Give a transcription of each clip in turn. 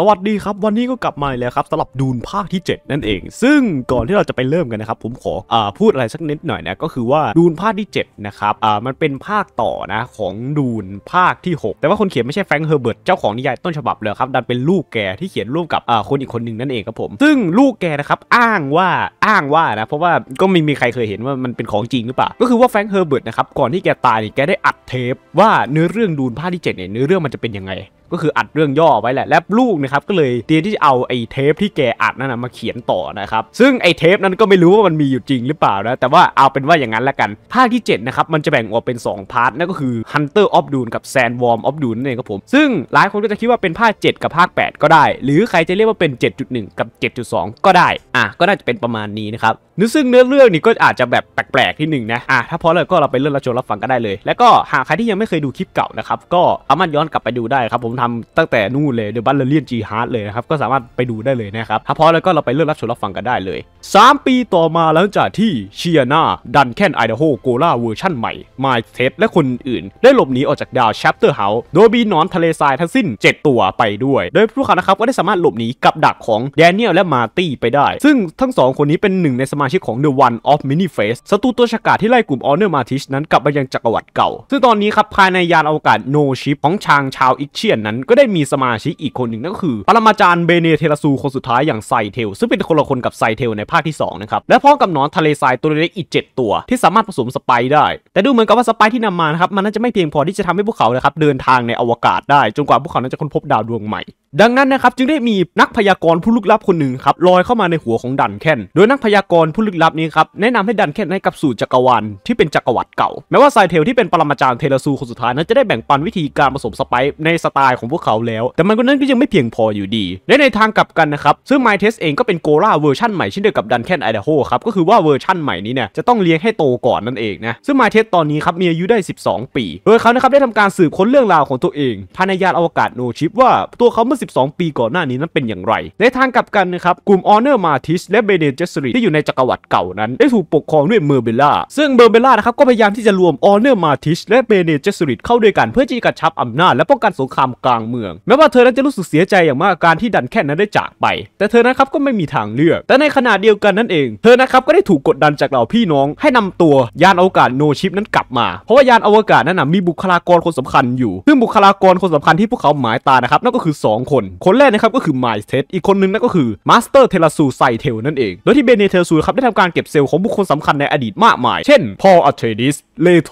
สวัสดีครับ วันนี้ก็กลับมาแล้วครับสำหรับดูนภาคที่ 7 นั่นเอง ซึ่งก่อนที่เราจะไปเริ่มกันนะครับผมขออาพูดอะไรสักนิดหน่อยนะก็คือว่าดูนภาคที่7นะครับมันเป็นภาคต่อนะของดูนภาคที่ 6 แต่ว่าคนเขียนไม่ใช่แฟรงค์เฮอร์เบิร์ตเจ้าของนิยายต้นฉบับเลยครับดันเป็นลูกแกที่เขียนร่วมกับคนอีกคนหนึ่งนั่นเองครับผมซึ่งลูกแกนะครับอ้างว่าอ้างว่านะเพราะว่าก็ไม่มีใครเคยเห็นว่ามันเป็นของจริงหรือเปล่าก็คือว่าแฟรงค์เฮอร์เบิร์ตนะครับก่อนที่แกตายแกได้อัดเทปว่าเนื้อเรื่องดูนภาคที่7เนี่ยเนื้อเรื่องมันจะเป็นยังไงก็คืออัดเรื่องย่อไว้แหละ แล้วลูกนะครับก็เลยเตรียมที่จะเอาไอ้เทปที่แกอัดนั่นนะมาเขียนต่อนะครับ ซึ่งไอ้เทปนั้นก็ไม่รู้ว่ามันมีอยู่จริงหรือเปล่านะ แต่ว่าเอาเป็นว่าอย่างนั้นละกัน ภาคที่7นะครับมันจะแบ่งออกเป็น 2 พาร์ทนั่นก็คือ Hunter of Dune กับ Sandworm of Dune นั่นเองครับผมซึ่งหลายคนก็จะคิดว่าเป็นภาค 7 กับภาค 8 ก็ได้ หรือใครจะเรียกว่าเป็น 7.1 กับ 7.2 ก็ได้อ่ะก็น่าจะเป็นประมาณนี้นะครับนึกซึ่งเนื้อเรื่องนี่ก็อาจจะแบบแปลกๆ ที่หนึ่งนะอ่ะถ้าพอเลยก็เราไปเลื่อนรับชมรับฟังก็ได้เลย แล้วก็หากใครที่ยังไม่เคยดูคลิปเก่านะครับก็สามารถย้อนกลับไปดูได้ครับผมทำตั้งแต่นู่นเลยเดอะบัลเลเรียนจีฮาร์ดเลยนะครับก็สามารถไปดูได้เลยนะครับถ้าพอแล้วก็เราไปเลือกรับชมรับฟังกันได้เลย3 ปีต่อมาหลังจากที่เชียนาดันแคนไอเดโฮโกล่าเวอร์ชั่นใหม่มาเทสและคนอื่น ได้หลบหนีออกจากดาวแชปเตอร์เฮาส์โดยมีนอนทะเลทรายทั้งสิ้น 7 ตัวไปด้วย โดยพวกเขานะครับก็ได้สามารถหลบหนีกับดักของแดเนียลและมาตี้ไปได้ ซึ่งทั้งสองคนนี้เป็นหนึ่งในสมาชิกของ The One of Many Face ศัตรูตัวฉกาจที่ไล่กลุ่มออเนอร์มาทิชนั้นกลับไปยังจักรวรรดิเก่า ซึ่งตอนนี้ครับภายในยานอวกาศโนชิปของชางชาวอิกเชียนนั้นก็ได้มีสมาชิกอีกคนหนึ่งนั่นก็คือปรมาจารย์เบเนเทลซูคนสุดท้ายอย่างไซเทลซึ่งเป็นคนละคนกับไซเทลในภาาคที่2นะครับ และพร้อมกับหนอนทะเลทรายตัวเล็กอีก 7 ตัวที่สามารถผสมสไปได้ แต่ดูเหมือนกับว่าสไปที่นำมานะครับ มันน่าจะไม่เพียงพอที่จะทำให้พวกเขานะครับ เดินทางในอวกาศได้ จนกว่าพวกเขานั้นจะค้นพบดาวดวงใหม่ดังนั้นนะครับจึงได้มีนักพยากรณ์ผู้ลึกลับคนหนึ่งครับลอยเข้ามาในหัวของดันแคนโดยนักพยากรณ์ผู้ลึกลับนี้ครับ แนะนำให้ดันแคนให้กับสู่จักรวาลที่เป็นจักรวรรดิเก่า แม้ว่าไซเทลที่เป็นปรมาจารย์เทเลซูคนสุดท้ายนั้น จะได้แบ่งปันวิธีการผสมสไป์ในสไตล์ของพวกเขาแล้ว แต่มันก็นั้นก็ยังไม่เพียงพออยู่ดีและในทางกลับกันนะครับซึ่งไมเทสเองก็เป็นโกล่าเวอร์ชั่นใหม่เช่นเดียวกับดันแคนไอเดโฮครับก็คือว่าเวอร์ชั่นใหม่นี้เนี่ยจะต้องเลี้ยงให้โตก่อนนั่นเองนะซึ่งไมเทสตอนนี้ครับมีอายุได้12 ปีโดยเขานะครับได้ทำการสืบค้นเรื่องราวของตัวเองภายในยานอวกาศโนชิปว่าตัวเขาเมื่อ12ปีก่อนหน้านี้นั้นเป็นอย่างไร ในทางกลับกันนะครับ กลุ่มออเนอร์มาติสและเบเนเจสรีที่อยู่ในจักรวรรดิเก่านั้น ได้ถูกปกครองด้วยเมอร์เบล่า ซึ่งเมอร์เบล่านะครับก็พยายามที่จะรวมออเนอร์มาติสและเบเนเจสรีเข้าด้วยกันเพื่อที่จะกระชับอำนาจและป้องกันสงครามกลางเมือง แม้ว่าเธอนั้นจะรู้สึกเสียใจอย่างมากการที่ดันแค่นั้นได้จากไป แต่เธอนะครับก็ไม่มีทางเลือก แต่ในขณะเดียวกันนั่นเองเธอนะครับก็ได้ถูกกดดันจากเหล่าพี่น้อง ให้นำตัวยานอวกาศโนชิปนั้นกลับมาเพราะว่ายานอวกาศนั้นนะมีบุคลากรคนสำคัญอยู่ซึ่งบุคลากรคนสำคัญที่พวกเขาหมายตานะครับนั่นก็คือ 2คนคนแรกนะครับก็คือไมล์เทสอีกคนนึงนั่นก็คือมาสเตอร์เทลซูไซเทลนั่นเอง โดยที่เบเนเทลซูครับได้ทำการเก็บเซลล์ของบุคคลสำคัญในอดีตมากมาย เช่นพอลอัเทรดิสเลโธ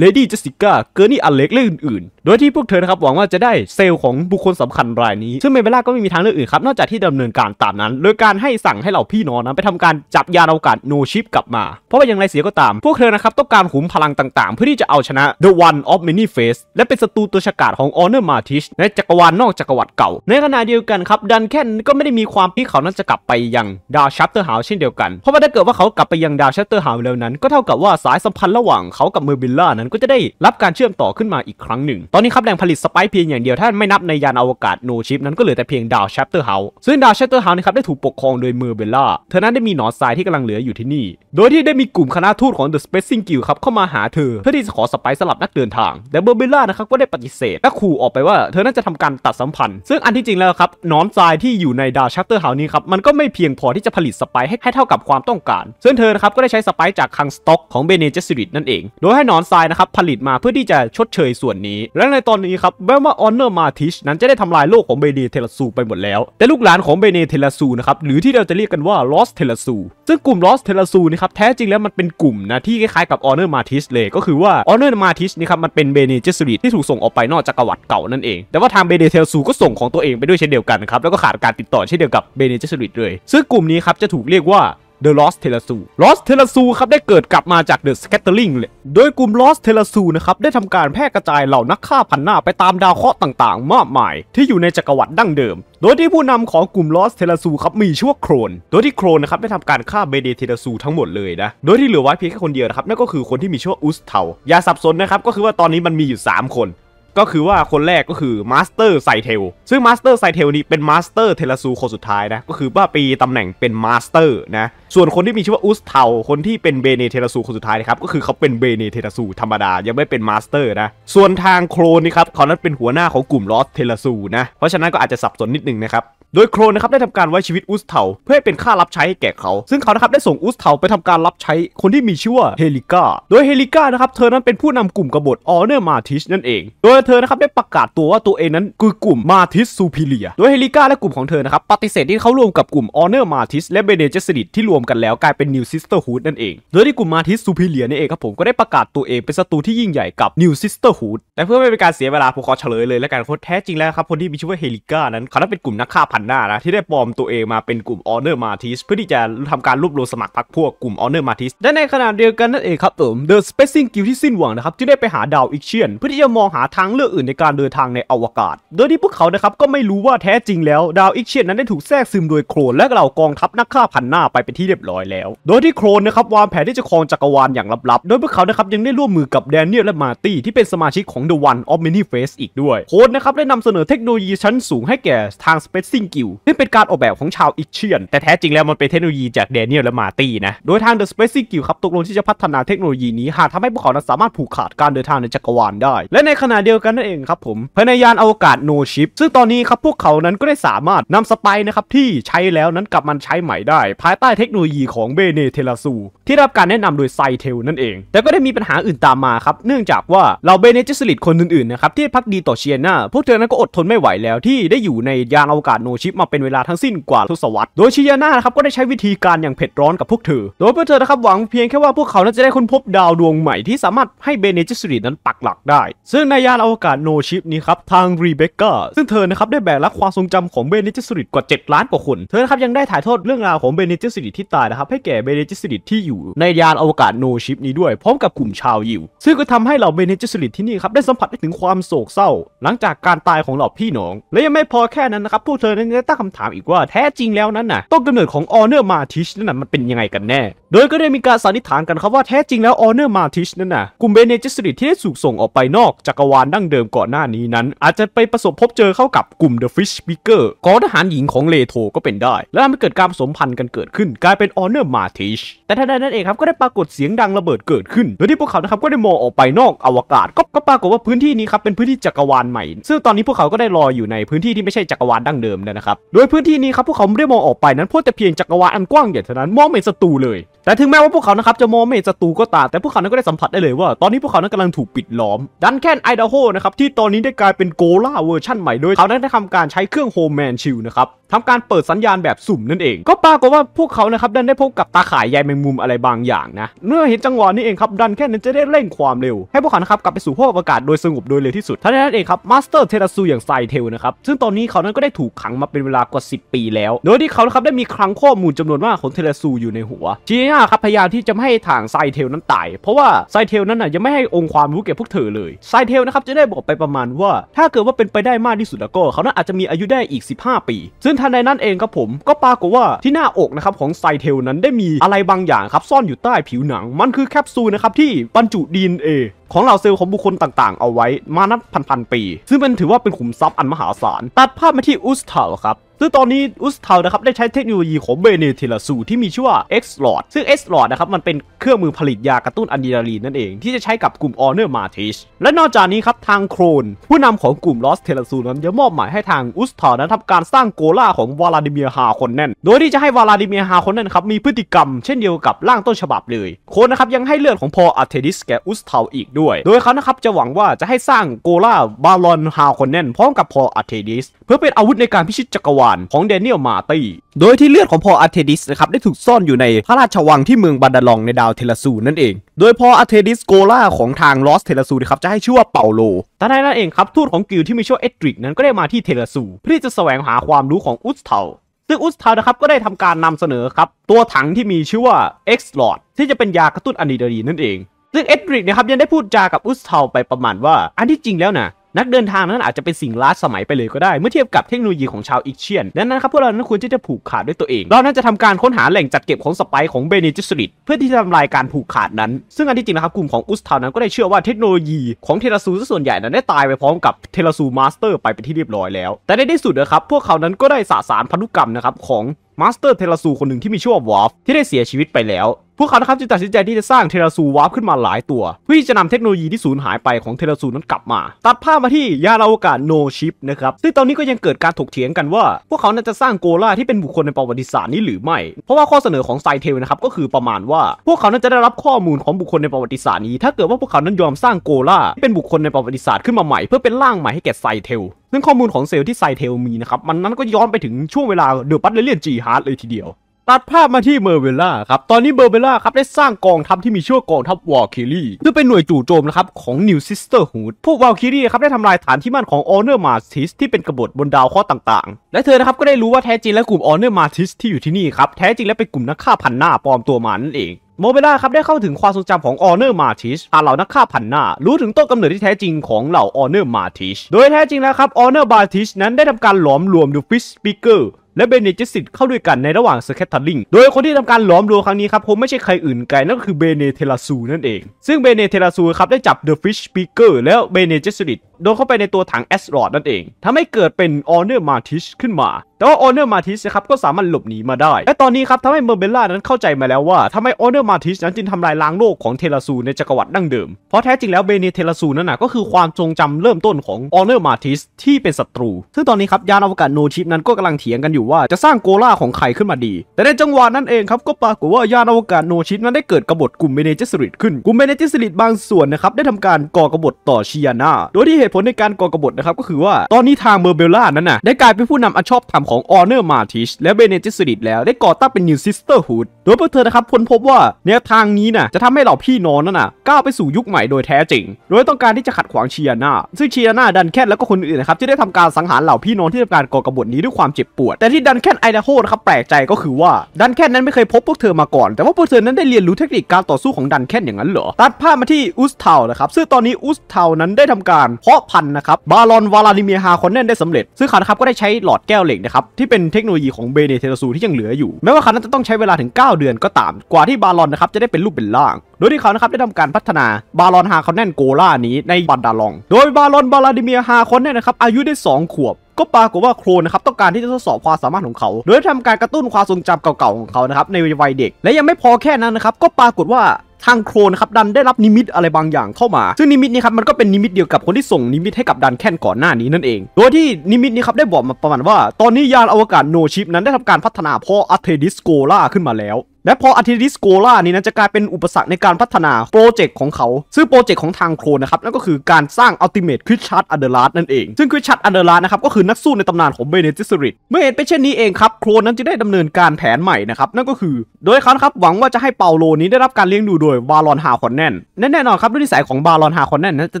เลดี้เจสสิก้าเกอร์นี่อเล็ก และอื่นๆ โดยที่พวกเธอครับ หวังว่าจะได้เซลล์ของบุคคลสำคัญรายนี้ ซึ่งเมเบล่าก็ไม่มีทางเลือกอื่นครับ นอกจากที่ดำเนินการตามนั้น โดยการให้สั่งให้เหล่าพี่น้องนั้น ไปทำการจับยาอวกาศโนชิปกลับมา เพราะว่าอย่างไรเสียก็ตาม พวกเธอนะครับ ต้องการขุมพลังต่างๆ เพื่อที่จะเอาชนะ The One of Many Face และเป็นศัตรูตัวฉกาจของ Honor m a r t i s ชในจักรวาลนอกจักรวรรดิเก่า ในขณะเดียวกันครับดันแค่นก็ไม่ได้มีความที่เขานั้นจะกลับไปยังดาวชัปเตอร์ฮาวเช่นเดียวกัน เพราะว่าถ้าเกิดว่าเขากลับไปยังดาวชัปเตอร์ฮาวแล้วนั้นก็เท่ากับว่าสายสัมพันธ์ระหว่างเขากับเมอร์บิลล่านั้นก็จะได้รับการเชื่อมต่อขึ้นมาอีกครั้งหนึ่ง ตอนนี้ครับแหล่งผลิตสไปเพียงอย่างเดียวถ้าไม่นับในยานอวกาศโนชิป นั้นก็เหลือแต่เพียงดาวแชปเตอร์เฮาส์ซึ่งดาวแชปเตอร์เฮาส์นะครับได้ถูกปกครองโดยเมอร์เบลล่า เธอนั้นได้มีหนอนทรายที่กำลังเหลืออยู่ที่นี่ โดยที่ได้มีกลุ่มคณะทูตของเดอะสเปซซิงกิลครับ เข้ามาหาเธอเพื่อที่จะขอสไปสลับนักเดินทางแต่เมอร์เบลล่านะครับก็ได้ปฏิเสธและขู่ออกไปว่าเธอน้นจะทำการตัดสัมพันธ์ ซึ่งอันที่จริงแล้วครับหนอนทรายที่อยู่ในดาวแชปเตอร์เฮาส์นี้ครับมันก็ไม่เพียงพอที่จะผลิตสไปให้ให้เท่ากับความต้องการซึ่งเธอนะครับก็ได้ใช้สไปจากคังสต็อกของเบเนเจสริตนั่นเองโดยให้หนอนทรายนะครับผลิตมาเพื่อที่จะชดเชยส่วนนี้ และในตอนนี้ครับแม้ว่าออนเนอร์มาทิชนั้นจะได้ทำลายโลกของเบเนเทลซูไปหมดแล้ว แต่ลูกหลานของเบเนเทลซูนะครับหรือที่เราจะเรียกกันว่าลอสเทลซูซึ่งกลุ่มลอสเทลซูนะครับแท้จริงแล้วมันเป็นกลุ่มนะที่คล้ายๆกับออนเนอร์มาทิชเลยก็คือว่าออนเนอร์มาทิชนี่ครับมันเป็นเบเนเจสริตที่ถูกส่งออกไปนอกจักรวรรดิเก่านั่นเอง แต่ว่าทางเบเนเทลซูก็ส่งของตัวเองไปด้วยเช่นเดียวกันครับแล้วก็ขาดการติดต่อเช่นเดียวกับเบเนเจสริตเลยซึ่งกลุ่มนี้ครับจะถูกเรียกว่าเดอะลอสเทลซูลอสเทลซูครับได้เกิดกลับมาจากเดอะสแคตเตอร์ลิงเลย โดยกลุ่มลอสเทลซูนะครับได้ทำการแพร่กระจายเหล่านักฆ่าพันหน้าไปตามดาวเคราะห์ต่างๆมากมาย ที่อยู่ในจักรวรรดิดั้งเดิม โดยที่ผู้นำของกลุ่มลอสเทลซูครับมีชื่อว่าโครน โดยที่โครนนะครับได้ทำการฆ่าเบเดเทลซูทั้งหมดเลยนะ โดยที่เหลือไว้เพียงแค่คนเดียวนะครับ นั่นก็คือคนที่มีชื่อว่าอุสเทายาสับสนนะครับก็คือว่าตอนนี้มันมีอยู่ 3 คนก็คือว่าคนแรกก็คือมาสเตอร์ไซเทลซึ่งมาสเตอร์ไซเทลนี้เป็นมาสเตอร์เทลซูคนสุดท้ายนะก็คือว่า ปีตำแหน่งเป็นมาสเตอร์นะส่วนคนที่มีชื่อว่าอุสเทาคนที่เป็นเบเนเทลซูคนสุดท้ายนะครับก็คือเขาเป็นเบเนเทลซูธรรมดายังไม่เป็นมาสเตอร์นะส่วนทางโครนนี่ครับเขานั้นเป็นหัวหน้าของกลุ่มลอสเทลซูนะเพราะฉะนั้นก็อาจจะสับสนนิดนึงนะครับโดยโครนนะครับได้ทำการไว้ชีวิตอุสเทาเพื่อให้เป็นค่ารับใช้ให้แก่เขา ซึ่งเขานะครับได้ส่งอุสเทาไปทำการรับใช้คนที่มีชื่อว่าเฮลิก้าโดยเฮลิก้านะครับเธอนั้นเป็นผู้นำกลุ่มกบฏออเนอร์มาติสนั่นเอง โดยเธอนะครับได้ประกาศตัวว่าตัวเองนั้นคือกลุ่มมาติสซูพิเลีย โดยเฮลิก้าและกลุ่มของเธอนะครับปฏิเสธที่เขารวมกับกลุ่มออเนอร์มาติสและเบเนเจสดิดที่รวมกันแล้วกลายเป็นนิวซิสเตอร์ฮูดนั่นเอง โดยที่กลุ่มมาติสซูพิเลียนี่เองครับผมก็ได้ประกาศตัวเองเป็นศัตรูที่ยิ่งใหญ่กับนิวซิสเตอร์ฮูดแต่เพื่อไม่เป็นการเสียเวลาผมขอเฉลยเลยและกันคนแท้จริงแล้วครับคนที่มีชื่อว่าเฮลิก้านั้นเขาเป็นกลุ่มนักฆ่าพัันดานะที่ได้ปลอมตัวเองมาเป็นกลุ่มออเนอร์มาทิสเพื่อที่จะทำการรวบรวมสมัครพรรคพวกกลุ่มออเนอร์มาทิสและในขณะเดียวกันนั่นเองครับผมเดอะสเปซซิ่งกิลที่สิ้นหวังนะครับที่ได้ไปหาดาวอิกเชียน เพื่อที่จะมองหาทางเลือกอื่นในการเดินทางในอวกาศ โดยที่พวกเขานะครับ ก็ไม่รู้ว่าแท้จริงแล้วดาวอิกเชียนนั้นได้ถูกแทรกซึมโดยโครนและเหล่ากองทัพนักฆ่าพันหน้าไปเป็นที่เรียบร้อยแล้ว โดยที่โครนนะครับวางแผนที่จะครองจักรวาลอย่างลับๆโดยพวกเขานะครับยังได้ร่วมมือกับแดเนียลและมาตี้ที่เป็นสมาชิกของ The One of Many Face อีกด้วยโครนนะครับได้นาเสนอเทคโนโลยีชั้นสูงให้แก่ทาง s p a ซ i n งกิลนี่เป็นการออกแบบของชาวอิเชียน แต่แท้จริงแล้วมันเป็นเทคโนโลยีจากเดเนียลและมาตี้นะ โดยทาง The s p a ซ e ่ u กิวครับตกลงที่จะพัฒนาเทคโนโลยีนี้ หากทำให้พวกเขานั้นสามารถผูกขาดการเดินทางในจักรวาลได้ และในขณะเดียวกันนั่นเองครับผมภายในยานอวกาศโนชิปซึ่งตอนนี้ครับพวกเขานั้นก็ได้สามารถนำสไปนะครับที่ใช้แล้วนั้นกลับมันใช้ใหม่ได้ภายใต้เทคโนโลยีของเบเนเทลาซูที่รับการแนะนำโดยไซเทลนั่นเอง แต่ก็ได้มีปัญหาอื่นตามมาครับเนื่องจากว่าเราเบเนจิสลิดคนอื่นๆนะครับที่พักดีต่อเชียนาพวกเธอนั้นก็อดทนไม่ไหว แล้ว ที่ได้อยู่ในยานอวกาศโนชิปมาเป็นเวลาทั้งสิ้นกว่าทศวรรษโดยชิยาน่านะครับ ก็ได้ใช้วิธีการอย่างเผ็ดร้อนกับพวกเธอ โดยพวกเธอนะครับ หวังเพียงแค่ว่าพวกเขานั้นจะได้ค้นพบดาวดวงใหม่ที่สามารถให้เบเนจิสรีนั้นปักหลักได้ ซึ่งในยานอวกาศโนชิปนี้ครับ ทางรีเบคก้าซึ่งเธอนะครับได้แบกรับความทรงจำของเบเนจิสรีกว่า7ล้านกว่าคน เธอครับยังได้ถ่ายทอดเรื่องราวของเบเนจิสรีที่ตายนะครับให้แก่เบเนจิสรีที่อยู่ ในยานอวกาศโนชิปนี้ด้วยพร้อมกับกลุ่มชาวยิว ซึ่งก็ทำให้เหล่าเบเนจิสรีที่นี่ครับได้สัมผัสได้ถึงความโศกเศร้า หลังจากการตายของเหล่าพี่น้อง และยังไม่พอแค่นั้นนะครับพวกเธอนั้นจะตั้งคำถามอีกว่าแท้จริงแล้วนั้นน่ะต้นกำเนิดของออเนอร์มาทิชนั่นน่ะมันเป็นยังไงกันแน่โดยก็ได้มีการสันนิษฐานกันครับว่าแท้จริงแล้วออเนอร์มาติชนั่นน่ะกลุ่มเบเนจิสติที่ได้สูกส่งออกไปนอกจักรวาลดั้งเดิมก่อนหน้านี้นั้น อาจจะไปประสบพบเจอเข้ากับกลุ่มเดอะฟิชบิเกอร์กองทหารหญิงของเลโธก็เป็นได้ และทำให้เกิดการผสมพันธุ์กันเกิดขึ้น กลายเป็นออเนอร์มาติชแต่ทันใดนั้นเองครับก็ได้ปรากฏเสียงดังระเบิดเกิดขึ้นโดยที่พวกเขานะครับก็ได้มองออกไปนอกอวกาศ ก็ก็ปรากฏว่าพื้นที่นี้ครับเป็นพื้นที่จักรวาลใหม่ ซึ่งตอนนี้พวกเขาก็ได้ลอยอยู่ในพื้นที่ที่ไม่ใช่จักรวาลดั้งเดิมนะครับโดยพื้นที่นี้ครับพวกเขาไม่ได้มองออกไปนั้นพแต่เพียงจักรวาลอันกว้างใหญ่เท่านั้นมองเป็นศัตรูเลยแต่ถึงแม้ว่าพวกเขานะครับจะมองไม่เห็นศัตรูก็ตามแต่พวกเขานั้นก็ได้สัมผัสได้เลยว่า ตอนนี้พวกเขานั้นกำลังถูกปิดล้อม ดันแคนไอดาโฮนะครับที่ตอนนี้ได้กลายเป็นโกล่าเวอร์ชั่นใหม่ โดยเขานั้นได้ทำการใช้เครื่องโฮมแมนชิลนะครับทำการเปิดสัญญาณแบบสุ่มนั่นเอง ก็ปรากฏว่าพวกเขานะครับดันได้พบกับตาข่ายใยแมงมุมอะไรบางอย่างนะ เมื่อเห็นจังหวะนี้เองครับดันแค่นั้นจะได้เร่งความเร็ว ให้พวกเขานะครับกลับไปสู่ห้องอากาศโดยสงบโดยเร็วที่สุดท่านั้นเองครับมาสเตอร์เทราซูอย่างไซเทลนะครับ ซึ่งตอนนี้เขานั้นก็ได้ถูกขังมาเป็นเวลากว่า 10 ปีแล้วโดยที่เขานะครับได้มีคลังข้อมูลจำนวนมากของเทราซูอยู่ในหัวทีน่าครับพยายามที่จะไม่ให้ทางไซเทลนั้นตายเพราะว่าไซเทลนั้นน่ะยังไม่ให้องค์ความรู้แก่พวกเธอเลยไซเทลนะครับจะได้บอกไปประมาณว่าถ้าเกิดว่าเป็นไปได้มากที่สุดแล้วก็เขานั้นอาจจะมีอายุได้อีก 15 ปี ซึ่งทันใดนั้นเองครับผม ก็ปรากฏว่าที่หน้าอกนะครับของไซเทลนั้นได้มีอะไรบางอย่างครับซ่อนอยู่ใต้ผิวหนัง มันคือแคปซูลนะครับที่บรรจุดีเอ็นเอของเหล่าเซลล์ของบุคคลต่าง ๆเอาไว้มานับพัน ๆ ปี ซึ่งมันถือว่าเป็นขุมทรัพย์อันมหาศาล ตัดภาพมาที่อุสเทลครับ ซึ่งตอนนี้อุสเทานะครับได้ใช้เทคโนโลยีของเบเนเทลซูที่มีชื่อว่าเอ็กซ์ลอซึ่งเอ็กซ์ลอดนะครับมันเป็นเครื่องมือผลิตยากระตุ้นอะดรีนาลีนนั่นเอง ที่จะใช้กับกลุ่มออเนอร์มาติชและนอกจากนี้ครับทางโครนผู้นำของกลุ่มลอสเทลซูนั้นจะมอบหมายให้ทางอุสเทานั้นทำการสร้างโกล่าของวลาดิเมีย์ฮาคนแน่นโดยที่จะให้วลาดิเมีย์ฮาคนแน่นครับมีพฤติกรรม เช่นเดียวกับร่างต้นฉบับเลย โครนนะครับยังให้เลือดของพออัเทดิสแกอุสเทาอีกดด้วยโดยเขานะครับ จะหวังว่าจะให้สร้างโกลาบาลอนฮาวคอนแนนพร้อมกับพออาเทดิสเพื่อเป็นอาวุธในการพิชิตจักรวาลของเดนิเอลมาตีโดยที่เลือดของพออาเทดิสนะครับ ได้ถูกซ่อนอยู่ในพระราชวังที่เมืองบันดาลองในดาวเทลซูนั่นเอง โดยพออาเทดิสโกลาของทางลอสเทลซูนะครับจะให้ชื่อว่าเปาโล แต่ในนั้นเองครับ ทูตของกิลที่มีชื่อเอ็ดริกนั้นก็ได้มาที่เทลซูเพื่อจะแสวงหาความรู้ของอุสเทาซึ่งอุสเทานะครับก็ได้ทำการนำเสนอครับตัวถังที่มีชื่อว่า x l o r ดที่จะเป็นยากระตุ้นอะดรีนาลีนนั่นเองซึ่งเอ็ดริกนะครับยังได้พูดจากับ อุสเทาไปประมาณว่าอันที่จริงแล้วนะนักเดินทางนั้นอาจจะเป็นสิ่งล้าสมัยไปเลยก็ได้เมื่อเทียบกับเทคโนโลยีของชาวอิเชียนดังนั้นครับพวกเรานั้นควรที่จะผูกขาดด้วยตัวเอง เรานั้นจะทำการค้นหาแหล่งจัดเก็บของสไปของเบเนจิสริตเพื่อที่จะทำลายการผูกขาดนั้น ซึ่งอันที่จริงนะครับกลุ่มของอุสเทานั้นก็ได้เชื่อว่าเทคโนโลยีของเทเลซูส่วนใหญ่นั้นได้ตายไปพร้อมกับเทเลซูมาสเตอร์ไปเป็นที่เรียบร้อยแล้ว แต่ในที่สุดนะครับ พวกเขานั้นก็ได้สะสารพันธุกรรมนะครับของมาสเตอร์เทราซูคนหนึ่งที่มีชื่อว่าวาฟที่ได้เสียชีวิตไปแล้ว พวกเขานะครับจึงตัดสินใจที่จะสร้างเทราซูวาร์ฟขึ้นมาหลายตัว เพื่อจะนำเทคโนโลยีที่สูญหายไปของเทราซูนั้นกลับมา ตัดภาพมาที่ยานอวกาศโนชิปนะครับซึ่งตอนนี้ก็ยังเกิดการถกเถียงกันว่า พวกเขาน่าจะสร้างโกล่าที่เป็นบุคคลในประวัติศาสตร์นี้หรือไม่เพราะว่าข้อเสนอของไซเทลนะครับก็คือประมาณว่าพวกเขาน่าจะได้รับข้อมูลของบุคคลในประวัติศาสตร์นี้ถ้าเกิดว่าพวกเขานั้นยอมสร้างโกล่าเป็นบุคคลในประวัติศาสตร์ขึ้นมาใหม่เพื่อเป็นร่างใหม่ให้แก่ไซเทลซึ่งข้อมูลของเซลล์ที่ไซเทลมีนะครับ มันนั้นก็ย้อนไปถึงช่วงเวลาเดือบัตเลเลียนจีฮาร์ดเลยทีเดียว ตัดภาพมาที่เมอร์เวล่าครับ ตอนนี้เมอร์เวล่าครับ ได้สร้างกองทัพที่มีชื่อกองทัพวอลคิรี่ซึ่งเป็นหน่วยจู่โจมนะครับ ของนิวซิสเตอร์ฮูดพวกวอลคิรี่ครับ ได้ทำลายฐานที่มั่นของออเนอร์มาติสที่เป็นกบฏบนดาวข้อต่าง ๆและเธอนะครับก็ได้รู้ว่าแท้จริงแล้วกลุ่มออเนอร์มาติสที่อยู่ที่นี่ครับแท้จริงแล้วเป็นกลุ่มนักฆ่าพันหน้าปลอมตัวมานั่นเองโมเบล่าครับได้เข้าถึงความทรงจำของออเนอร์มาติชอาเหล่านักฆ่าพันหน้า รู้ถึงต้นกำเนิดที่แท้จริงของเหล่าออเนอร์มาติชโดยแท้จริงแล้วครับออเนอร์มาติชนั้นได้ทำการหลอมรวมดูฟิสปิเกอร์และเบเนจิสิตเข้าด้วยกันในระหว่างสแคตททลลิงโดยคนที่ทำการหลอมรวมครั้งนี้ครับ ผมไม่ใช่ใครอื่นไกลนั่นก็คือเบเนเทลาซูนั่นเอง ซึ่งเบเนเทลาซูครับได้จับเดอะฟิชสปีกเกอร์แล้วเบเนจิสิตโดนเข้าไปในตัวถังแอสรดนั่นเอง ทำให้เกิดเป็นออเนอร์มาทิชขึ้นมา แต่ว่าออเนอร์มาทิชนะครับ ก็สามารถหลบหนีมาได้ และตอนนี้ครับทำให้เมอร์เบลล่านั้นเข้าใจมาแล้วว่าทำไมออเนอร์มาทิชนั้นจึงทำลายล้างโลกของเทลาซูในจักรวรรดิดั้งเดิมเพราะแท้จริงแล้วเบเนเทลาซูนั้นนะก็คือความทรงจำเริ่มต้นของออเนอร์มาทิชที่เป็นศัตรูซึ่งตอนนี้ครับยานอวกาศโนชิปนั้นก็กำลังเถียงกันอยู่ว่าจะสร้างโกล่าของใครขึ้นมาดีแต่ในจังหวะนั้นเองครับก็ปรากฏว่ายานอวกาศโนชิปนั้นได้เกิดกบฏกลุ่มเบเนเจสริต ขึ้นกลุ่มเบเนเจสริตบางส่วนนะครับได้ทำการก่อกบฏต่อชิยาน่าโดยที่เหตุผลในการก่อกบฏนะครับ ก็คือว่าตอนนี้ทางเมอร์เบลล่านั้นน่ะได้กลายเป็นผู้นำอันชอบธรรมของ ออเนอร์มาติช และเบเนจิสริตแล้วได้ก่อตั้งเป็นนิวซิสเตอร์ฮูด โดยพวกเธอนะครับค้นพบว่าแนวทางนี้น่ะจะทำให้เหล่าพี่น้องนั่นน่ะก้าวไปสู่ยุคใหม่โดยแท้จริง โดยต้องการที่จะขัดขวางเชียนา ซึ่งเชียนาดันแคทแล้วก็คนอื่นนะครับที่ได้ทำการสังหารเหล่าพี่น้องที่ทำการก่อกบฏนี้ด้วยความเจ็บปวด แต่ที่ดันแคทไอดโฮนะครับแปลกใจก็คือว่าดันแคทนั้นไม่เคยพบพวกเธอมาก่อน แต่ว่าพวกเธอนั้นได้เรียนรู้เทคนิคการต่อสู้ของดันแคนอย่างนั้นเหรอตัดภาพมาที่อุสเทานะครับซึ่งตอนนี้อุสเทานั้นได้ทำการเพาอบพันนะครับบาลอนวาลาดิเมียฮาคอนเนนได้สำเร็จซึ่งขานะครับก็ได้ใช้หลอดแก้วเหล็กนะครับที่เป็นเทคโนโลยีของเบเนเทลซูที่ยังเหลืออยู่ แม้ว่าเขานั้นจะต้องใช้เวลาถึง 9 เดือนก็ตาม กว่าที่บาลอนนะครับจะได้เป็นรูปเป็นร่าง โดยที่เขานะครับได้ทำการพัฒนาบาลอนฮาคอนเนนโกล่านี้ในบันดาลอง โดยบาลอนวาลาดิเมียฮาคอนเนนนะครับอายุได้ 2 ขวบ ก็ปรากฏว่าโครนนะครับต้องการที่จะทดสอบความสามารถของเขาโดยทำการกระตุ้นความทรงจำเก่าๆของเขานะครับในวัยเด็กและยังไม่พอแค่นั้นนะครับก็ปรากฏว่าทางโครนครับดันได้รับนิมิตอะไรบางอย่างเข้ามา ซึ่งนิมิตนี้ครับมันก็เป็นนิมิตเดียวกับคนที่ส่งนิมิตให้กับดันแคนก่อนหน้านี้นั่นเองโดยที่นิมิตนี้ครับได้บอกมาประมาณว่า ตอนนี้ยานอวกาศโนชิป นั้นได้ทำการพัฒนาพ่ออัเทดิสโกล่าขึ้นมาแล้วและพออาร์ริสโกล่านี้นะจะกลายเป็นอุปสรรคในการพัฒนาโปรเจกต์ของเขาซึ่งโปรเจกต์ของทางโครนะครับ นั่นก็คือการสร้างอัลติเมทคริชชัตอเดอร์ลาสนั่นเอง ซึ่งคริชชัตอเดอร์ลาสนะครับก็คือนักสู้ในตำนานของเบเนติสริตเมื่อเห็นเป็นเช่นนี้เองครับ โครนนั้นจะได้ดำเนินการแผนใหม่นะครับ นั่นก็คือ โดยเขาครับหวังว่าจะให้เปาโลนี้ได้รับการเลี้ยงดูโดยบาลอนฮาคอนแนนแน่นอนครับด้วยนิสัยของบาลอนฮาคอนแนนนั้นจะ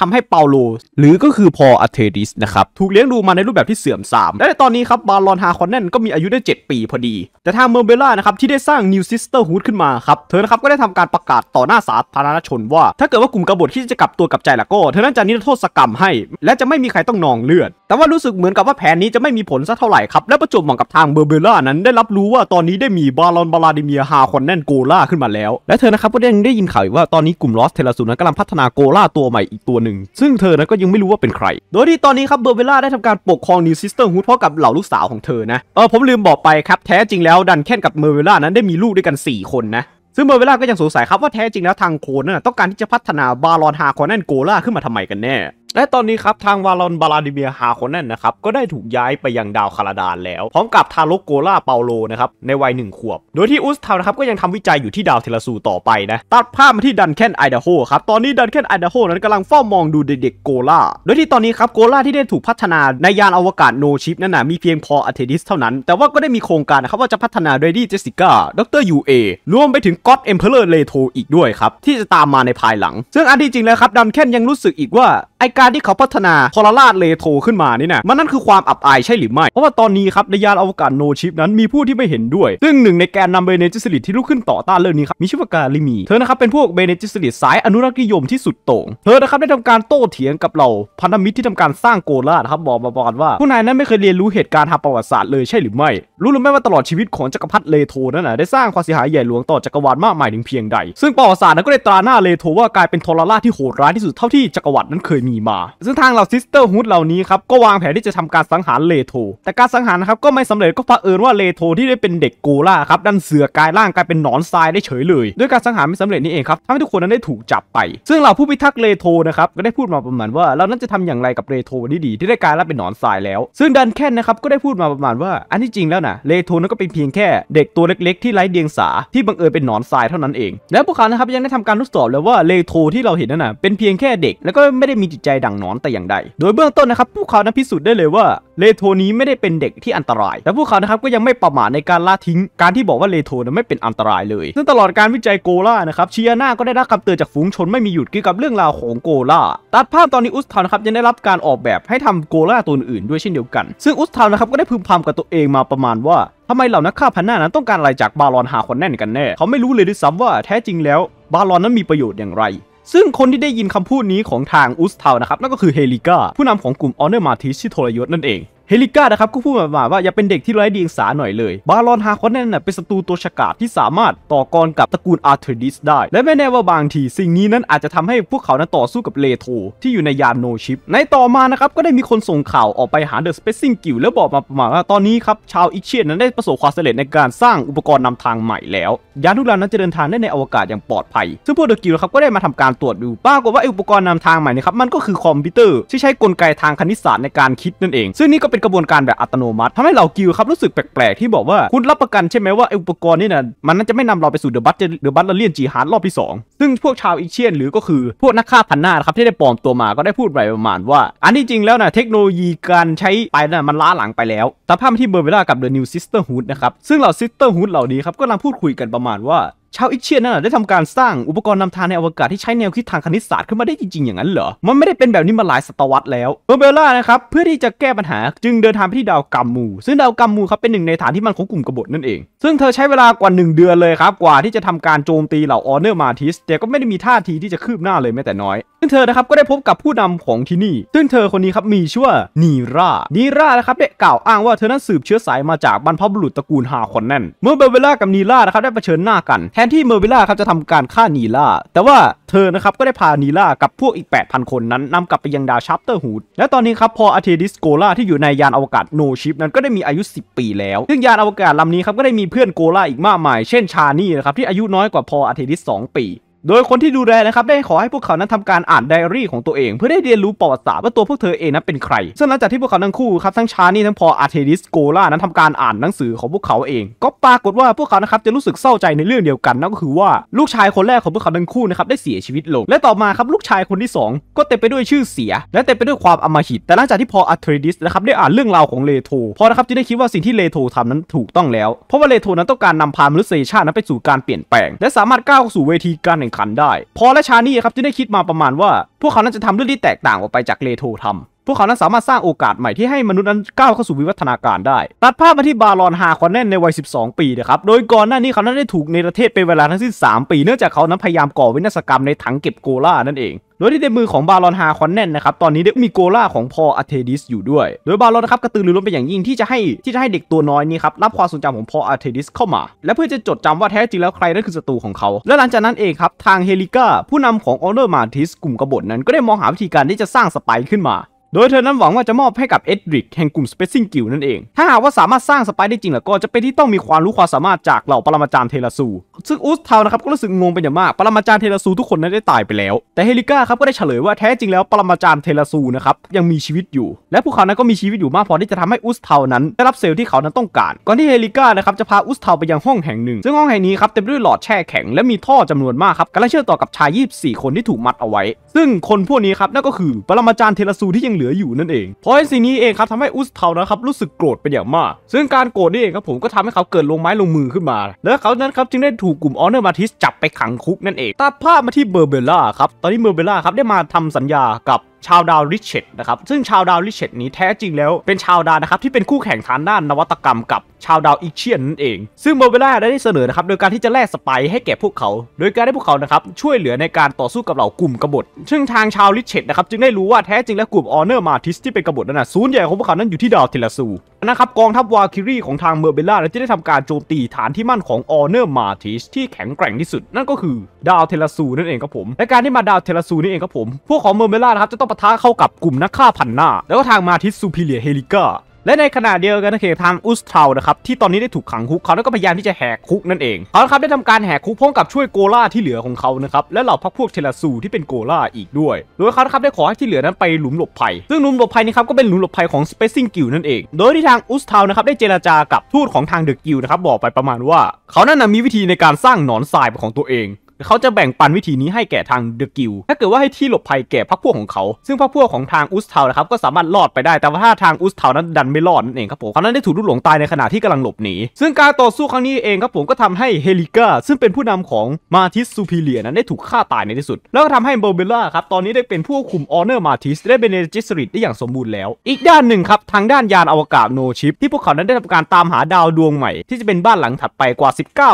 ทำให้เปาโลหรือก็คือพออาร์ริสนะครับถูกเลี้ยงดูมาในรูปแบบที่เสื่อมทามและตอนนี้ครับบาลอนฮาคอนแนนก็มีอายุได้ 7 ปีพอดีแต่ทางเมอร์เบล่านะครับที่ได้สร้างนิวซิสเตอร์ฮูดขึ้นมาครับ เธอนะครับก็ได้ทำการประกาศต่อหน้าสาธารณชนว่า ถ้าเกิดว่ากลุ่มกบฏที่จะกลับตัวกลับใจละก็ เธอนั้นจะนิรโทษกรรมให้ และจะไม่มีใครต้องนองเลือดแต่ว่ารู้สึกเหมือนกับว่าแผนนี้จะไม่มีผลสักเท่าไหร่ครับ และประจบเหมาะกับทางเบอร์เบล่านั้นได้รับรู้ว่าตอนนี้ได้มีบารอนบาลาดิเมียฮาคอนแนนโกล่าขึ้นมาแล้ว และเธอนะครับก็ได้ได้ยินข่าวว่าตอนนี้กลุ่มลอสเทลสูนั้นกำลังพัฒนาโกล่าตัวใหม่อีกตัวหนึ่งซึ่งเธอนั้นก็ยังไม่รู้ว่าเป็นใคร โดยที่ตอนนี้ครับเบอร์เบล่าได้ทำการปกครองนิวซิสเตอร์ฮูดเพราะกับเหล่าลูกสาวของเธอนะเออผมลืมบอกไปครับแท้จริงแล้วดันแค่นกับเบอร์เบล่านั้นได้มีลูกด้วยกัน 4 คนนะซึ่งเบอร์เวลาก็ยังสงสัยครับว่าแท้จริงแล้วทางโคนน่ะต้องการที่จะพัฒนาบาลอนฮาคอนแนนโกล่าขึ้นมาทำไมกันแน่และตอนนี้ครับทางวาลอนบาลาดิเมียฮาโคนแนนนะครับก็ได้ถูกย้ายไปยังดาวคาราดานแล้ว พร้อมกับทาลกโกล่าเปาโลนะครับในวัยหนึ่งขวบ โดยที่อุสทาวนะครับก็ยังทำวิจัยอยู่ที่ดาวเทลซูต่อไปนะตัดภาพมาที่ดันแคนไอเดโฮครับตอนนี้ดันแคนไอเดโฮนั้นกำลังเฝ้ามองดูเด็กๆโกล่า โดยที่ตอนนี้ครับโกล่าที่ได้ถูกพัฒนา ในยานอวกาศโนชิปนั่นนะมีเพียงพออะเทดิสเท่านั้นแต่ว่าก็ได้มีโครงการนะครับว่าจะพัฒนาเรดี้เจสิก้าดรยูเอรวมไปถึงก็อดเอ็มเพลเลอร์เลโธอีกด้วยครับที่จะตามมาในภายหลัง ซึ่งอันที่จริงแล้วครับดันแคนยังรู้สึกอีกว่าไอกการที่เขาพัฒนาทอรราชเลโทขึ้นมานี่นะมันนั่นคือความอับอายใช่หรือไม่ เพราะว่าตอนนี้ครับในยานอวกาศโนชิปนั้นมีผู้ที่ไม่เห็นด้วย ซึ่งหนึ่งในแกนนำเบเนจิสลิตที่ลุกขึ้นต่อต้านเรื่องนี้ครับ มีชื่อว่ากาลิมี เธอนะครับ เป็นพวกเบเนจิสลิตสายอนุรักษ์นิยมที่สุดโต่ง เธอนะครับ ได้ทำการโต้เถียงกับเราพันธมิตรที่ทำการสร้างโกลาดครับบอกมาบอกว่าผู้นายนั้นไม่เคยเรียนรู้เหตุการณ์ทางประวัติศาสตร์เลยใช่หรือไม่รู้หรือไม่ว่าตลอดชีวิตของจักรพรรดิเลโทนั้นนะได้สร้างความเสียหายใหญ่หลวงต่อจักรวดิมากมายถึงเพียงใดซึ่งประวัติศาสตร์นั้นก็ได้ตราหน้าเลโทว่ากลายเป็นทรราชที่โหดร้ายที่สุดเท่าที่จักรวรรดินั้นเคยมีมาซึ่งทางเราซิสเตอร์ฮุดเหล่านี้ครับก็วางแผนที่จะทำการสังหารเลโธแต่การสังหารนะครับก็ไม่สำเร็จก็เผอิญว่าเลโธที่ได้เป็นเด็กโกล่าครับดันเสือกายร่างกลายเป็นหนอนทรายได้เฉยเลยด้วยการสังหารไม่สำเร็จนี่เองครับทำให้ทุกคนนั้นได้ถูกจับไป ซึ่งเหล่าผู้พิทักษ์เลโธนะครับก็ได้พูดมาประมาณว่าเรานั้นจะทำอย่างไรกับเลโธนี้ดี ที่ได้กลายร่างเป็นหนอนทรายแล้ว ซึ่งดันแค่นะครับก็ได้พูดมาประมาณว่าอันที่จริงแล้วนะเลโธนั้นก็เป็นเพียงแค่เด็กตัวเล็กๆที่ไร้เดียงสาที่บังเอิญเป็นหนอนทรายเท่านั้นเองแลวพวกเขานะครับยังได้ทำการทดสอบแล้วว่าเลโธที่เราเห็นนั่นนะเป็นเพียงแค่เด็กแล้วก็ไม่ได้มีจิตใจดังนอนแต่อย่างใดโดยเบื้องต้นนะครับ พวกเขานั้นพิสูจน์ได้เลยว่าเลโทนี้ไม่ได้เป็นเด็กที่อันตรายและพวกเขานะครับก็ยังไม่ประมาทในการล่าทิ้งการที่บอกว่าเลโทนั้นไม่เป็นอันตรายเลยซึ่งตลอดการวิจัยโกล่านะครับเชียนาก็ได้รับคำเตือนจากฝูงชนไม่มีหยุดเกี่ยวกับเรื่องราวของโกล่าตัดภาพตอนนี้อุสทาวนะครับยังได้รับการออกแบบให้ทำโกล่าตัวอื่นด้วยเช่นเดียวกัน ซึ่งอุสทาวนะครับก็ได้พึมพำกับตัวเองมาประมาณว่าทำไมเหล่านักฆ่าพันหน้านั้นต้องการอะไรจากบาลอนหาคนแน่นกันแน่เขาไม่รู้เลยด้วยซ้ำว่าแท้จริงแล้ว บาลอนนั้นมีประโยชน์อย่างไรซึ่งคนที่ได้ยินคำพูดนี้ของทางอุสเทานะครับ นั่นก็คือเฮลิก้า ผู้นำของกลุ่มออเนอร์มาทิสที่ทรยศนั่นเองเฮลิก้านะครับก็พูดมาว่า อย่าเป็นเด็กที่ไร้เดียงสาหน่อยเลย บารอนฮาคอนเนนเป็นศัตรูตัวฉกาจที่สามารถต่อกรกับตระกูลอาร์เทอดิสได้ และแม้แน่ว่าบางที สิ่งนี้นั้นอาจจะทำให้พวกเขานั้นต่อสู้กับเลโทที่อยู่ในยานโนชิป ในต่อมานะครับ ก็ได้มีคนส่งข่าวออกไปหาเดอะสเปซซิงกิวแล้วบอกมาประมาณว่าตอนนี้ครับชาวอิเชียนนั้นได้ประสบความสำเร็จในการสร้างอุปกรณ์นำทางใหม่แล้ว ยานทุกลำนั้นจะเดินทางได้ในอวกาศอย่างปลอดภัยซึ่งพวกเดอะกิวครับก็ได้มาทำการตรวจดูปรากฏว่าอุปกรณ์นำทางใหม่นะครับมันก็คือคอมพิวเตอร์ที่ใช้กลไกทางคณิตศาสตร์ในการคิดนั่นเอง ซึ่งนี่ก็เป็นกระบวนการแบบอัตโนมัติทำให้เหล่ากิลครับ รู้สึกแปลก ๆ ที่บอกว่า คุณรับประกันใช่ไหมว่า อุปกรณ์นี่นะมันน่าจะไม่นำเราไปสู่เดอะบัตเดอะบัตเลเลียนจีฮาร์ดรอบที่ 2 ซึ่งพวกชาวอีเชียน หรือก็คือ พวกนักฆ่าพันหน้าครับ ที่ได้ปลอมตัวมาก็ได้พูดไปประมาณว่า อันที่จริงแล้วนะเทคโนโลยีการใช้ไปนะมันล้าหลังไปแล้วแต่ภาพที่เบอร์เวล่ากับเดอะนิวซิสเตอร์ฮูดนะครับซึ่งเหล่าซิสเตอร์ฮูดเหล่านี้ครับก็กำลังพูดคุยกันประมาณว่าชาวอิกเชียนนั่ะได้ทำการสร้างอุปกรณ์นำทางในอวกาศที่ใช้แนวคิดทางคณิตศาสตร์ขึ้นมาได้จริง ๆ อย่างนั้นเหรอ มันไม่ได้เป็นแบบนี้มาหลายศตวรรษแล้วอรเบลล่านะครับ เพื่อที่จะแก้ปัญหาจึงเดินทางไปที่ดาวกัมมู ซึ่งดาวกัมมูครับเป็นหนึ่งในฐานที่มันของกลุ่มกบฏนั่นเอง ซึ่งเธอใช้เวลากว่า 1 เดือนเลยครับกว่าที่จะทำการโจมตีเหล่าออเนอร์มาทิส แต่ก็ไม่ได้มีท่าทีที่จะคืบหน้าเลยแม้แต่น้อยซึ่งเธอนะครับก็ได้พบกับผู้นำของที่นี่ ซึ่งเธอคนนี้ครับมีชื่อว่านีรานีรานะครับได้กล่าวอ้างว่าเธอนั้นสืบเชื้อสายมาจากบรรพบุรุษตระกูลฮาคอนแนนเมื่อเบเวล่ากับนีรานะครับได้เผชิญหน้ากัน แทนที่เมอร์เวล่าครับจะทำการฆ่านีรา แต่ว่าเธอนะครับก็ได้พานีรากับพวกอีก 8,000 คนนั้นนำกลับไปยังดาวชัปเตอร์ฮูด และตอนนี้ครับพออาเทดิสโกล่าที่อยู่ในยานอวกาศโนชิปนั้นก็ได้มีอายุ10 ปีแล้ว ซึ่งยานอวกาศลำนี้ครับก็ได้มีเพื่อนโกล่าอีกมากมาย เช่นชานี่นะครับที่อายุน้อยกว่าพออาเทดิส2ปีโดยคนที่ดูแลนะครับได้ขอให้พวกเขานั้นทำการอ่านไดอารี่ของตัวเอง เพื่อได้เรียนรู้ประวัติศาสตร์ว่าตัวพวกเธอเองนั้นเป็นใคร ซึ่งหลังจากที่พวกเขาทั้งคู่ครับทั้งชานี่ทั้งพออาร์เทดิสโกล่านั้นทำการอ่านหนังสือของพวกเขาเอง ก็ปรากฏว่าพวกเขานะครับจะรู้สึกเศร้าใจในเรื่องเดียวกันนั่นก็คือว่าลูกชายคนแรกของพวกเขาทั้งคู่นะครับได้เสียชีวิตลงและต่อมาครับลูกชายคนที่ 2 ก็เต็มไปด้วยชื่อเสีย และเต็มไปด้วยความอมหิต แต่หลังจากที่พออาร์เทดิสนะครับได้อ่านเรื่องราวของเลโธพอนะครับจึงได้คิดว่าสิ่งที่เลโธทำนั้นถูกต้องแล้วเพราะว่าเลโธนั้นต้องการนำพามนุษยชาตินั้นไปสู่การเปลี่ยนแปลงและสามารถก้าวสู่เวทีการแข่งขันได้พอและชานี่ครับจึงได้คิดมาประมาณว่าพวกเขานั้นจะทำเรื่องที่แตกต่างออกไปจากเลโททำพวกเขานั้นสามารถสร้างโอกาสใหม่ที่ให้มนุษย์นั้นก้าวเข้าสู่วิวัฒนาการได้ ตัดภาพมาที่บารอนฮาคอนแนนในวัย 12 ปีนะครับ โดยก่อนหน้านี้เขานั้นได้ถูกในประเทศเป็นเวลาทั้งสิ้น3ปีเนื่องจากเขานั้นพยายามก่อวินาศกรรมในถังเก็บโกล่านั่นเอง โดยที่ในมือของบารอนฮาคอนแนนนะครับ ตอนนี้ได้มีโกล่าของพออาเทดิสอยู่ด้วย โดยบารอนนะครับกระตือรือร้นไปอย่างยิ่งที่จะให้ที่จะให้เด็กตัวน้อยนี้ครับรับความสนใจของพออาเทดิสเข้ามา และเพื่อจะจดจำว่าแท้จริงแล้วใครนั่นคือศัตรูของเขา และหลังจากนั้นเองครับทางเฮลิก้าผู้นำของออเดอร์มาทิสกลุ่มกบฏนั้นก็ได้มองหาวิธีการที่จะสร้างสไปขึ้นมาโดยเธอนั้นหวังว่าจะมอบให้กับเอ็ดริกแห่งกลุ่มสเปซซิงกิ i นั่นเอง ถ้าหากว่าสามารถสร้างสไปได้จริงแล้วก็จะเป็นที่ต้องมีความรู้ความสามารถจากเหล่าปรมาจารย์เทลซู ซึ่งอุสเทานะครับก็รู้สึกงงเป็นอย่างมาก ปรมาจารย์เทลซูทุกคนนั้นได้ตายไปแล้ว แต่เฮลิก้าครับก็ได้เฉลยว่าแท้จริงแล้วปรมาจารย์เทลซูนะครับยังมีชีวิตอยู่ และพวกเขานั้นก็มีชีวิตอยู่มากพอที่จะทำให้อุสเทานั้น ได้รับเซลล์ที่เขานั้นต้องการ ก่อนที่เฮลิก้านะครับจะพาอุสเทาไปยังห้องแห่งหนึ่ง ซึ่งห้องแห่งนี้ครับเต็มด้วยหลอดแช่แข็งและมีท่อจำนวนมากครับกำลังเชื่อมต่อกับชาย 24 คนที่ถูกมัดเอาไว้ ซึ่งคนพวกนี้ครับนั่นก็คือปรมาจารย์เทลซูที่ยังลืออยู่นั่นเองเพราะสิ่งนี้เองครับทำให้อุสเทานะครับ รู้สึกโกรธเป็นอย่างมาก ซึ่งการโกรธนี่เองครับผมก็ทำให้เขาเกิดลงไม้ลงมือขึ้นมา แล้วเขานั้นครับจึงได้ถูกกลุ่มออเนอร์มาทิสจับไปขังคุกนั่นเองตัดภาพมาที่เบอร์เบล่าครับ ตอนนี้เบอร์เบล่าครับได้มาทำสัญญากับชาวดาวริชเชตนะครับซึ่งชาวดาวริชเชตนี้แท้จริงแล้ว เป็นชาวดาวนะครับที่เป็นคู่แข่งทางด้านนวัตกรรมกับ ชาวดาวอีเชียนนั่นเอง ซึ่งโมเบล่าได้เสนอนะครับโดยการที่จะแลกสไปให้แก่พวกเขา โดยการให้พวกเขานะครับช่วยเหลือในการต่อสู้กับเหล่ากลุ่มกบฏซึ่งทางชาวริชเชตนะครับจึงได้รู้ว่าแท้จริงแล้วกลุ่มออเนอร์มาทิสที่เป็นกบฏนั้นนะศูนย์ใหญ่ของพวกเขานั้นอยู่ที่ดาวเทลซูนะครับกองทัพวาคิรีของทางเมอร์เบล่าจะได้ทำการโจมตีฐานที่มั่นของออเนอร์มาทิสที่แข็งแกร่งที่สุด นั่นก็คือดาวเทลซูนั่นเองครับผมและการที่มาดาวเทลซูนี่เองครับผมพวกของเมอร์เบล่านะครับจะต้องปะทะเข้ากับกลุ่มนักฆ่าพันหน้า แล้วก็ทางมาทิสซูพิเลียเฮลิก้าและในขณะเดียวกันนะคับทางอุสทาวนะครับที่ตอนนี้ได้ถูกขังคุกเขาแล้วก็พยายามที่จะแหกคุกนั่นเอง เขาครับได้ทำการแหกคุกพร้อมกับช่วยโกล่าที่เหลือของเขานะครับและเหล่าพรคพวกเชลซูที่เป็นโกล่าอีกด้วยโดยเขาครับได้ขอให้ที่เหลือนั้นไปหลุมหลบภัย ซึ่งหลุมหลบภัยนี้ครับก็เป็นหลุมหลบภัยของสเปซิงกิวนั่นเอง โดยที่ทางอุสทาวนะครับได้เจราจากับทูตของทางเดอะกิวนะครับบอกไปประมาณว่า เขานั้นมีวิธีในการสร้างหนอนทรายของตัวเองเขาจะแบ่งปันวิธีนี้ให้แก่ทางเดอะกิล ถ้าเกิดว่าให้ที่หลบภัยแก่พรรคพวกของเขา ซึ่งพรรคพวกของทางอุสเทานะครับ ก็สามารถรอดไปได้ แต่ว่าถ้าทางอุสเทานั้นดันไม่รอดนั่นเองครับผมเขานั้นได้ถูกลุกหลงตายในขณะที่กำลังหลบหนี ซึ่งการต่อสู้ครั้งนี้เองครับผมก็ทำให้เฮลิก้าซึ่งเป็นผู้นำของมาทิสซูพิเลียนั้นได้ถูกฆ่าตายในที่สุด แล้วก็ทำให้เบอร์เบล่าครับตอนนี้ได้เป็นผู้คุมออเนอร์มาทิสได้เป็นเนจิสริตได้อย่างสมบูรณ์แล้ว อีกด้านหนึ่งครับทางด้านยานอวกาศโนชิปที่พวกเขานั้นได้ทำการตามหาดาวดวงใหม่ที่จะเป็นบ้านหลังถัดไปกว่า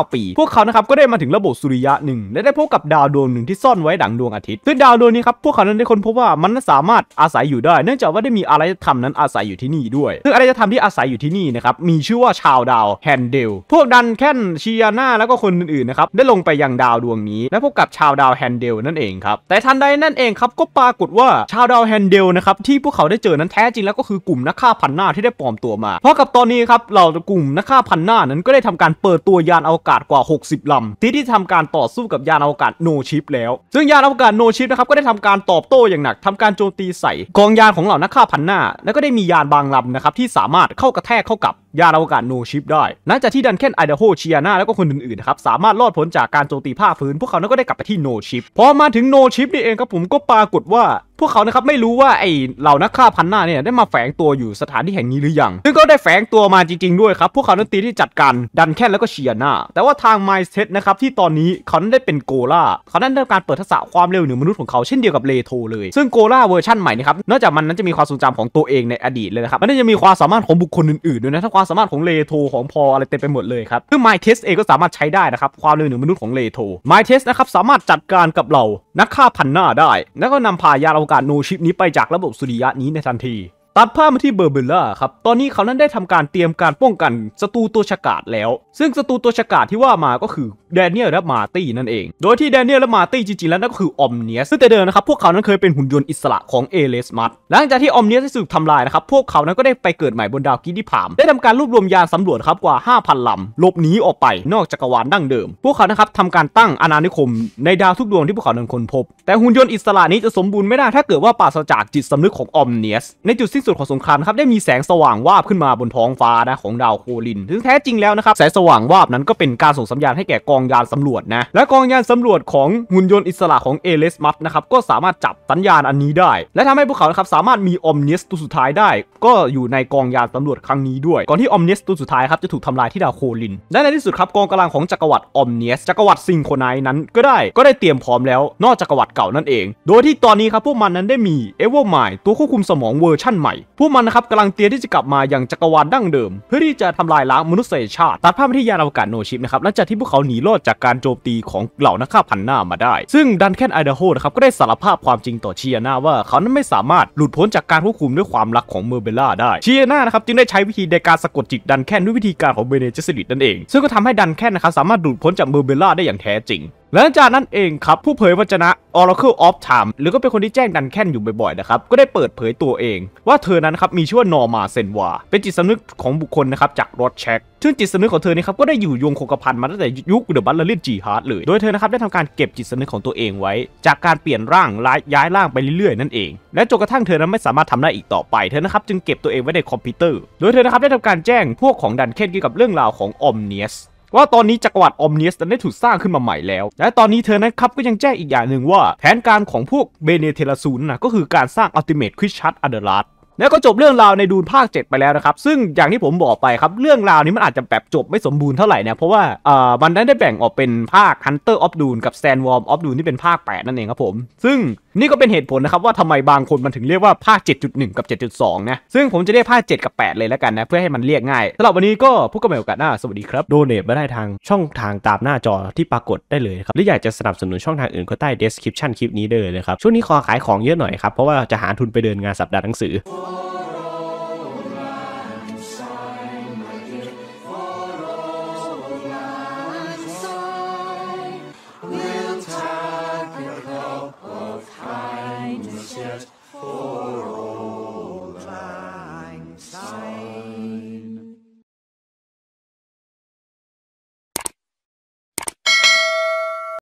19 ปี พวกเขานะครับก็ได้มาถึงระบบสุริยะหนึ่งและได้พบกับดาวดวงหนึ่งที่ซ่อนไว้ดังดวงอาทิตย์ซึ่งดาวดวงนี้ครับ พวกเขานั้นได้ค้นพบว่ามันสามารถอาศัยอยู่ได้ เนื่องจากว่าได้มีอารยธรรมนั้นอาศัยอยู่ที่นี่ด้วย ซึ่งอารยธรรมที่อาศัยอยู่ที่นี่นะครับ มีชื่อว่าชาวดาวแฮนเดลพวกดันแคนชียาน่าแล้วก็คนอื่นๆนะครับ ได้ลงไปยังดาวดวงนี้ และพบกับชาวดาวแฮนเดลนั่นเองครับ แต่ทันใดนั่นเองครับ ก็ปรากฏว่าชาวดาวแฮนเดลนะครับ ที่พวกเขาได้เจอ นั้นแท้จริงแล้วก็คือกลุ่มนักฆ่าพันหน้าที่ได้ปลอมตัวมา เพราะกับตอนนี้ครับเหล่ากลุ่มนักฆ่าพันหน้านั้นก็ได้ทำการเปิดตัวยานอวกาศกว่า 60ลำที่ที่ทำการต่อสู้กับยานอวกาศโนชิป แล้ว ซึ่งยานอวกาศโนชิปนะครับ ก็ได้ทำการตอบโต้อย่างหนักทำการโจมตีใส่ กองยานของเหล่านักฆ่าพันหน้า และก็ได้มียานบางลำนะครับ ที่สามารถเข้ากระแทกเข้ากับยานอวกาศโนชิปได้หลังจากที่ดันแคนไอเดโฮเชียนาแล้วก็คนอื่นๆนะครับ สามารถรอดพ้นจากการโจมตีผ้าฟื้นพวกเขานั้นก็ได้กลับไปที่โนชิปพอมาถึงโนชิปนี่เองครับผมก็ปรากฏว่า พวกเขานะครับไม่รู้ว่าไอเหล่านักฆ่าพันหน้าเนี่ยได้มาแฝงตัวอยู่สถานที่แห่งนี้หรือยัง ซึ่งก็ได้แฝงตัวมาจริงๆด้วยครับ พวกเขานั้นตีที่จัดการดันแค่แล้วก็เชียนาแต่ว่าทางไมซ์เซตนะครับที่ตอนนี้เขาได้เป็นโกล่า เขาได้ทำการเปิดทักษะความเร็วเหนือมนุษย์ของเขาเช่นเดียวกับเลโทเลย ซึ่งโกล่าเวอร์ชั่นใหม่นะครับนอกจากมันนั้นจะมีความทรงจำของตัวเองในอดีตเลยนะครับมันจะมีความสามารถของบุคคลอื่นๆด้วยนะถ้าความสามารถของเลโทของพออะไรเต็มไปหมดเลยครับ คือไ My Test เองก็สามารถใช้ได้นะครับ ความเร็วเหนือมนุษย์ของเลโท My Test นะครับสามารถจัดการกับเรานักฆ่าพันหน้าได้ แล้วก็นำพายาอวกาศโนชิปนี้ไปจากระบบสุริยะนี้ในทันทีตัดภาพมาที่เบอร์เบล่าครับ ตอนนี้เขานั้นได้ทำการเตรียมการป้องกันศัตรูตัวฉกาดแล้ว ซึ่งศัตรูตัวฉกาดที่ว่ามาก็คือแดเนียลและมาตี้นั่นเอง โดยที่แดเนียลและมาตี้จริงๆแล้วนั่นก็คือออมเนียสซึ่งแต่เดิมนะครับ พวกเขานั้นเคยเป็นหุ่นยนต์อิสระของเอเลสมัตหลังจากที่ออมเนียสได้สืบทำลายนะครับ พวกเขานั้นก็ได้ไปเกิดใหม่บนดาวกิดิพามได้ทำการรวบรวมยานสำรวจครับกว่า5,000ลำ ลบหนีออกไปนอกจักรวาลดั้งเดิม พวกเขานะครับทำการตั้งอาณานิคมในดาวทุกดวงที่พวกเขานั้นค้นพบ แต่หุ่นยนต์อิสระนี้จะสมบูรณ์ไม่ได้ถ้าเกิดว่าปราศจากจิตสำนึกของออมเนียสในจุดสิ้นสุดของสงครามครับได้มีแสงสว่างวาบขึ้นมาบนท้องฟ้านะของดาวโคลินถึงแท้จริงแล้วนะครับ แสงสว่างวาบนั้นก็เป็นการส่งสัญญาณให้แก่กองยานสำรวจนะ และกองยานสำรวจของหุ่นยนต์อิสระของเอเลสมัฟนะครับก็สามารถจับสัญญาณอันนี้ได้ และทำให้พวกเขาครับสามารถมีอมเนสตัวสุดท้ายได้ ก็อยู่ในกองยานสำรวจครั้งนี้ด้วยก่อนที่อมเนสตัวสุดท้ายครับจะถูกทำลายที่ดาวโคลินและในที่สุดครับกองกำลังของจักรวรรดิอมเนสจักรวรรดิซิงโคไนนั้น ก็ได้ ก็ได้เตรียมพร้อมแล้ว นอกจักรวรรดิเก่านั่นเอง โดยที่ตอนนี้ครับพวกมันนั้นได้มีเอเวอร์ไมตัวควบคุมสมองเวอร์ชั่นใหม่พวกมันนะครับกำลังเตรียมที่จะกลับมาอย่างจักรวาลดั้งเดิม เพื่อที่จะทำลายล้างมนุษยชาติ ตัดภาพไปที่ยานอวกาศโนชิปนะครับหลังจากที่พวกเขาหนีรอดจากการโจมตีของเหล่านักฆ่าพันหน้ามาได้ ซึ่งดันแคนไอเดโฮนะครับก็ได้สารภาพความจริงต่อเชียนาว่าเขานั้นไม่สามารถหลุดพ้นจากการควบคุมด้วยความรักของเมอร์เบล่าได้เชียนานะครับจึงได้ใช้วิธีในการสะกดจิตดันแคนด้วยวิธีการของเบเนเจสลิตนั่นเอง ซึ่งก็ทำให้ดันแคนนะครับสามารถหลุดพ้นจากเมอร์เบล่าได้อย่างแท้จริงหลังจากนั้นเองครับ ผู้เผยวจนะ Oracle of Time หรือก็เป็นคนที่แจ้งดันแค้นอยู่บ่อยๆ นะครับ ก็ได้เปิดเผยตัวเอง ว่าเธอนั้นครับมีชื่อว่านอร์มาเซนวาเป็นจิตสำนึกของบุคคลนะครับจากรถเช็คซึ่งจิตสำนึกของเธอนี่ครับ ก็ได้อยู่ยงคงกระพันมาตั้งแต่ยุคเดอะบัลเลอร์ลิจีฮาร์ดเลยโดยเธอนะครับได้ทำการเก็บจิตสำนึกของตัวเองไว้ จากการเปลี่ยนร่างย้ายร่างไปเรื่อยๆนั่นเองและจนกระทั่งเธอนั้นไม่สามารถทำได้อีกต่อไป เธอนะครับจึงเก็บตัวเองไว้ในคอมพิวเตอร์โดยเธอนะครับได้ทำการแจ้งพวกของดันเคนเกี่ยวกับเรื่องราวของอมเนียสว่าตอนนี้จักรวรรดิอมเนียสได้ถูกสร้างขึ้นมาใหม่แล้ว และตอนนี้เธอนะครับก็ยังแจ้งอีกอย่างหนึ่งว่าแผนการของพวกเบเนเทลซูนนะก็คือการสร้างอัลติเมทคริชชัตอเดลัสแล้วก็จบเรื่องราวในดูนภาค 7 ไปแล้วนะครับ ซึ่งอย่างที่ผมบอกไปครับเรื่องราวนี้มันอาจจะแบบจบไม่สมบูรณ์เท่าไหร่เนี่ยเพราะว่าเออมันได้แบ่งออกเป็นภาค Hunter of d u n นกับ Sandworm of d u n นที่เป็นภาค 8 นั่นเองครับผม ซึ่งนี่ก็เป็นเหตุผลนะครับว่าทำไมบางคนมันถึงเรียกว่าภาค 7.1 กับ 7.2นะซึ่งผมจะเรียกภาค 7 กับ 8 เลยแล้วกันนะเพื่อให้มันเรียกง่ายสำหรับวันนี้ก็พบกันใหม่โอกาสหน้าสวัสดีครับโดเนทมาได้ทางช่องทางตามหน้าจอที่ปรากฏได้เลยครับหรืออยากจะสนับสนุนช่องทางอื่นก็ใต้ description คลิปนี้ได้เลยครับช่วงนี้ขอขายของเยอะหน่อยครับเพราะว่าจะหาทุนไปเดินงานสัปดาห์หนังสือ Oh.